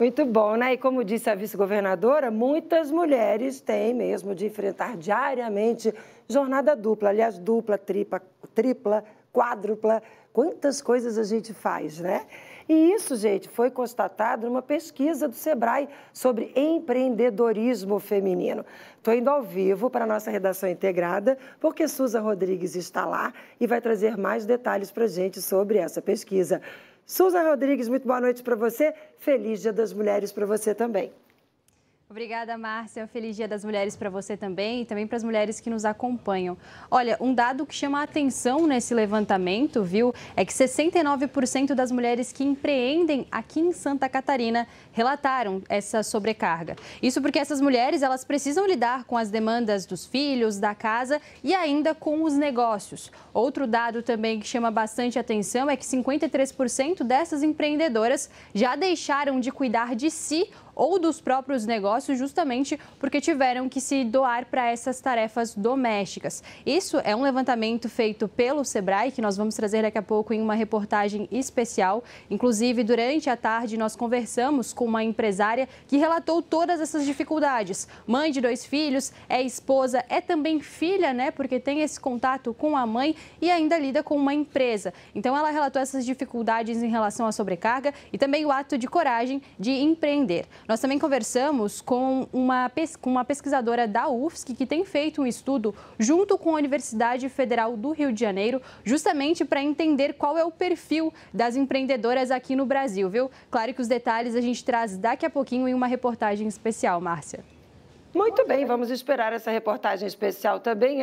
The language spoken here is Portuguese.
Muito bom, né? E como disse a vice-governadora, muitas mulheres têm mesmo de enfrentar diariamente jornada dupla, aliás, dupla, tripla, tripla, quádrupla, quantas coisas a gente faz, né? E isso, gente, foi constatado numa pesquisa do Sebrae sobre empreendedorismo feminino. Estou indo ao vivo para a nossa redação integrada, porque Suza Rodrigues está lá e vai trazer mais detalhes para a gente sobre essa pesquisa. Souza Rodrigues, muito boa noite para você. Feliz Dia das Mulheres para você também. Obrigada, Márcia. Feliz Dia das Mulheres para você também e também para as mulheres que nos acompanham. Olha, um dado que chama a atenção nesse levantamento, viu, é que 69% das mulheres que empreendem aqui em Santa Catarina relataram essa sobrecarga. Isso porque essas mulheres, elas precisam lidar com as demandas dos filhos, da casa e ainda com os negócios. Outro dado também que chama bastante atenção é que 53% dessas empreendedoras já deixaram de cuidar de si ou dos próprios negócios, justamente porque tiveram que se doar para essas tarefas domésticas. Isso é um levantamento feito pelo Sebrae, que nós vamos trazer daqui a pouco em uma reportagem especial. Inclusive, durante a tarde, nós conversamos com uma empresária que relatou todas essas dificuldades. Mãe de dois filhos, é esposa, é também filha, né? Porque tem esse contato com a mãe e ainda lida com uma empresa. Então, ela relatou essas dificuldades em relação à sobrecarga e também o ato de coragem de empreender. Nós também conversamos com uma, com uma pesquisadora da UFSC que tem feito um estudo junto com a Universidade Federal do Rio de Janeiro, justamente para entender qual é o perfil das empreendedoras aqui no Brasil, viu? Claro que os detalhes a gente traz daqui a pouquinho em uma reportagem especial, Márcia. Muito bem, vamos esperar essa reportagem especial também.